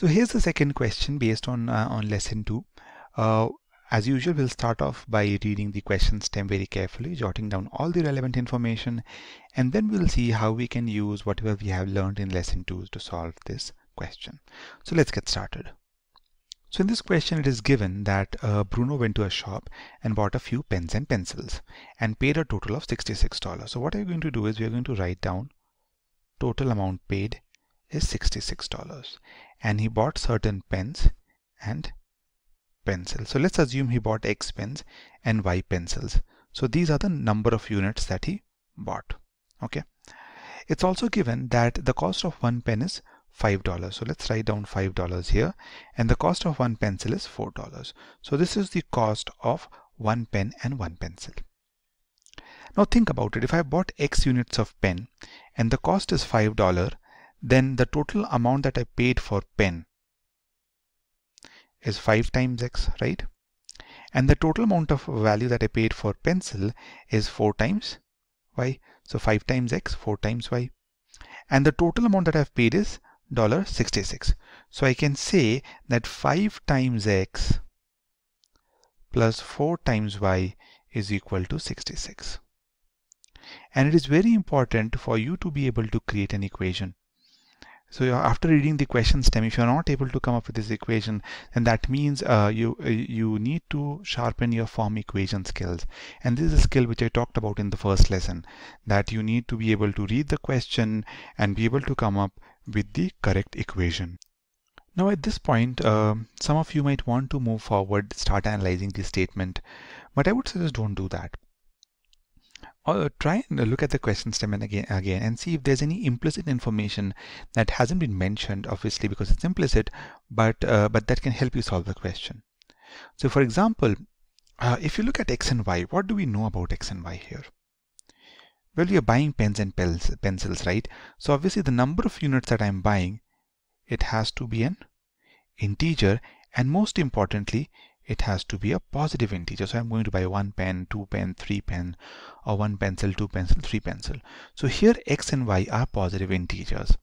So here's the second question based on, uh, on lesson two. Uh, as usual, we'll start off by reading the question stem very carefully, jotting down all the relevant information, and then we'll see how we can use whatever we have learned in lesson two to solve this question. So let's get started. So in this question, it is given that uh, Bruno went to a shop and bought a few pens and pencils and paid a total of $66. So what we're going to do is we're going to write down total amount paid is $66 and he bought certain pens and pencils. So let's assume he bought X pens and Y pencils. So these are the number of units that he bought. Okay. It's also given that the cost of one pen is $5. So let's write down $5 here and the cost of one pencil is $4. So this is the cost of one pen and one pencil. Now think about it. If I bought X units of pen and the cost is $5, then the total amount that I paid for pen is 5 times x, right? And the total amount of value that I paid for pencil is 4 times y. So 5 times x, 4 times y. And the total amount that I've paid is $66. So I can say that 5 times x plus 4 times y is equal to 66. And it is very important for you to be able to create an equation. So after reading the question stem, if you're not able to come up with this equation, then that means uh, you uh, you need to sharpen your form equation skills. And this is a skill which I talked about in the first lesson, that you need to be able to read the question and be able to come up with the correct equation. Now at this point, uh, some of you might want to move forward, start analyzing the statement, but I would suggest don't do that. Uh, try and look at the question statement again, again and see if there's any implicit information that hasn't been mentioned, obviously because it's implicit, but, uh, but that can help you solve the question. So for example, uh, if you look at X and Y, what do we know about X and Y here? Well, you are buying pens and pencils, right? So obviously the number of units that I'm buying, it has to be an integer. And most importantly, it has to be a positive integer. So I'm going to buy one pen, two pen, three pen, or one pencil, two pencil, three pencil. So here x and y are positive integers.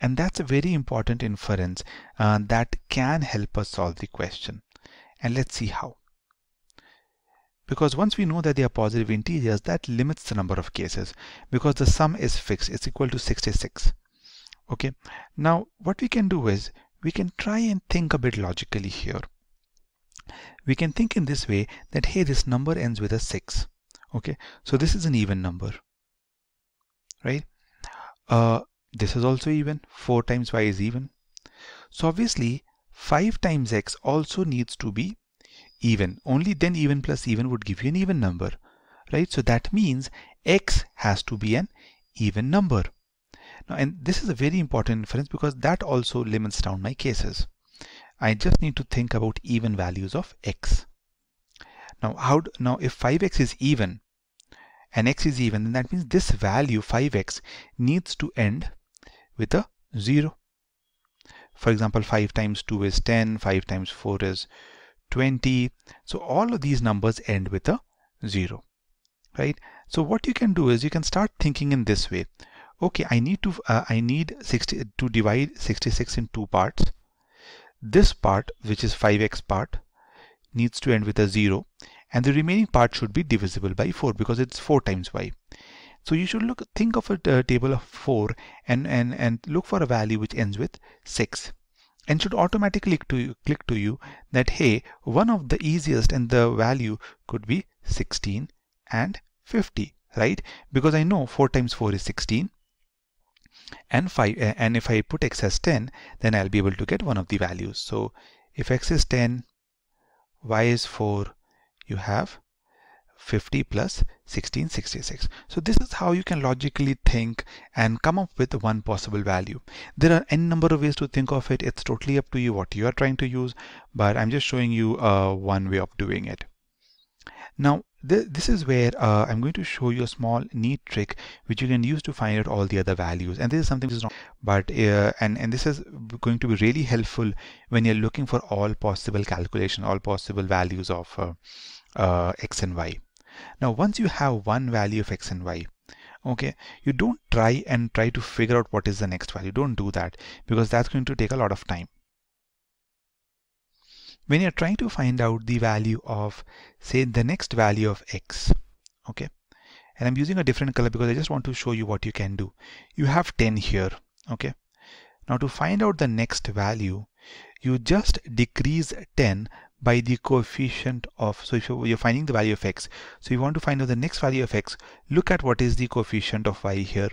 And that's a very important inference uh, that can help us solve the question. And let's see how. Because once we know that they are positive integers, that limits the number of cases because the sum is fixed. It's equal to 66. Okay. Now, what we can do is we can try and think a bit logically here we can think in this way that hey this number ends with a 6 okay so this is an even number right uh, this is also even 4 times y is even so obviously 5 times x also needs to be even only then even plus even would give you an even number right so that means x has to be an even number now and this is a very important inference because that also limits down my cases I just need to think about even values of x. Now, how do, now if 5x is even and x is even, then that means this value 5x needs to end with a 0. For example, 5 times 2 is 10, 5 times 4 is 20. So all of these numbers end with a 0, right? So what you can do is you can start thinking in this way. Okay, I need to uh, I need 60 to divide 66 in two parts. This part, which is 5x part, needs to end with a 0 and the remaining part should be divisible by 4 because it's 4 times y. So you should look think of a uh, table of 4 and, and, and look for a value which ends with 6 and should automatically click to, you, click to you that hey one of the easiest and the value could be 16 and 50 right because I know 4 times 4 is 16 and 5 and if I put x as 10 then I'll be able to get one of the values so if x is 10 y is 4 you have 50 plus 1666. So this is how you can logically think and come up with one possible value. There are n number of ways to think of it. It's totally up to you what you are trying to use, but I'm just showing you uh, one way of doing it. Now this is where uh, I'm going to show you a small neat trick which you can use to find out all the other values and this is something which is not but uh, and and this is going to be really helpful when you're looking for all possible calculation all possible values of uh, uh x and y now once you have one value of x and y okay you don't try and try to figure out what is the next value don't do that because that's going to take a lot of time when you're trying to find out the value of say the next value of x okay and I'm using a different color because I just want to show you what you can do you have 10 here okay now to find out the next value you just decrease 10 by the coefficient of so if you're finding the value of x so you want to find out the next value of x look at what is the coefficient of y here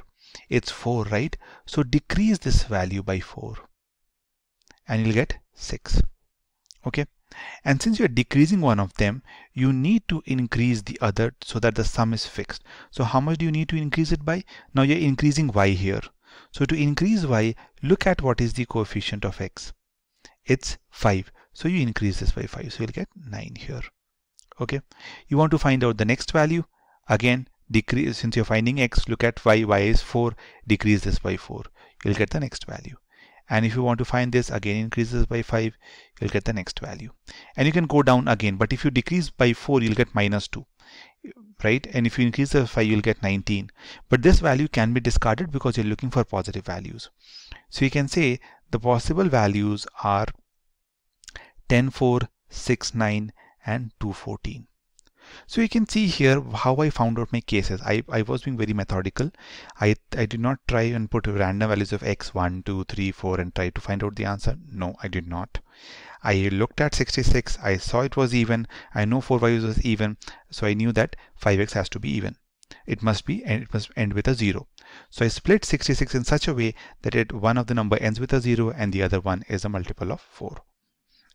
it's 4 right so decrease this value by 4 and you'll get 6 okay and since you're decreasing one of them you need to increase the other so that the sum is fixed so how much do you need to increase it by now you're increasing y here so to increase y look at what is the coefficient of x it's 5 so you increase this by 5 so you'll get 9 here okay you want to find out the next value again decrease since you're finding x look at y y is 4 decrease this by 4 you'll get the next value and if you want to find this again increases by 5 you'll get the next value and you can go down again but if you decrease by 4 you'll get minus 2 right and if you increase the 5 you'll get 19 but this value can be discarded because you're looking for positive values so you can say the possible values are 10 4 6 9 and 214 so you can see here how I found out my cases. I, I was being very methodical. I, I did not try and put random values of x, 1, 2, 3, 4 and try to find out the answer. No, I did not. I looked at 66, I saw it was even, I know 4 values was even, so I knew that 5x has to be even. It must be and it must end with a 0. So I split 66 in such a way that it one of the number ends with a 0 and the other one is a multiple of 4.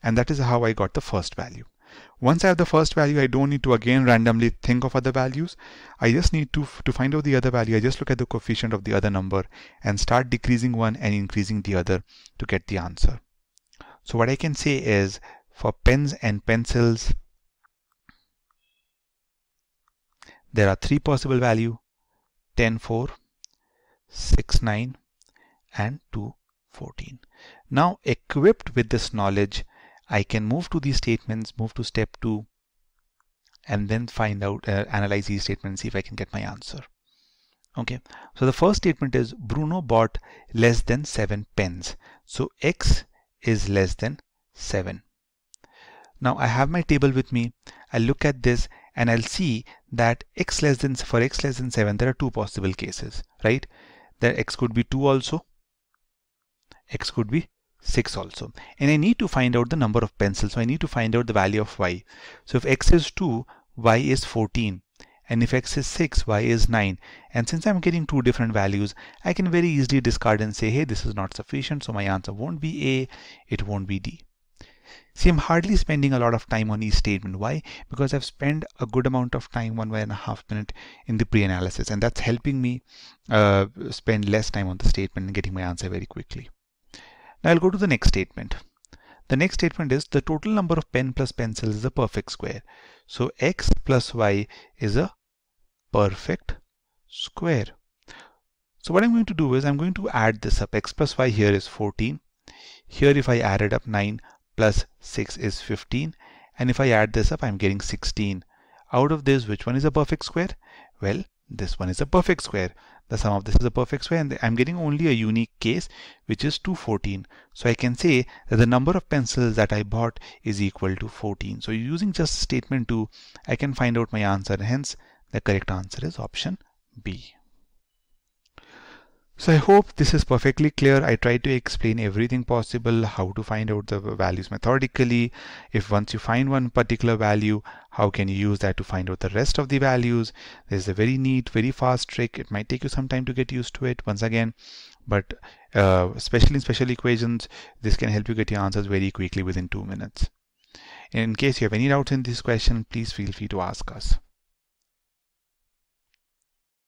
And that is how I got the first value. Once I have the first value, I don't need to again randomly think of other values. I just need to, to find out the other value. I just look at the coefficient of the other number and start decreasing one and increasing the other to get the answer. So what I can say is for pens and pencils, there are three possible value, 10, 4, 6, 9 and 2, 14. Now equipped with this knowledge, I can move to these statements, move to step two, and then find out, uh, analyze these statements, see if I can get my answer. Okay, so the first statement is Bruno bought less than seven pens. So X is less than seven. Now I have my table with me. I look at this and I'll see that X less than, for X less than seven, there are two possible cases, right? That X could be two also. X could be 6 also. And I need to find out the number of pencils. So I need to find out the value of y. So if x is 2, y is 14. And if x is 6, y is 9. And since I'm getting two different values, I can very easily discard and say, hey, this is not sufficient. So my answer won't be A, it won't be D. See, I'm hardly spending a lot of time on each statement. Why? Because I've spent a good amount of time, one and a half minute, in the pre-analysis. And that's helping me uh, spend less time on the statement and getting my answer very quickly. Now I'll go to the next statement. The next statement is the total number of pen plus pencil is a perfect square. So x plus y is a perfect square. So what I'm going to do is I'm going to add this up. x plus y here is 14. Here if I added up 9 plus 6 is 15. And if I add this up, I'm getting 16. Out of this, which one is a perfect square? Well, this one is a perfect square. The sum of this is a perfect square and I'm getting only a unique case which is 214. So I can say that the number of pencils that I bought is equal to 14. So using just statement 2 I can find out my answer hence the correct answer is option B. So I hope this is perfectly clear. I tried to explain everything possible, how to find out the values methodically. If once you find one particular value, how can you use that to find out the rest of the values? There's a very neat, very fast trick. It might take you some time to get used to it once again, but uh, especially in special equations, this can help you get your answers very quickly within two minutes. In case you have any doubts in this question, please feel free to ask us.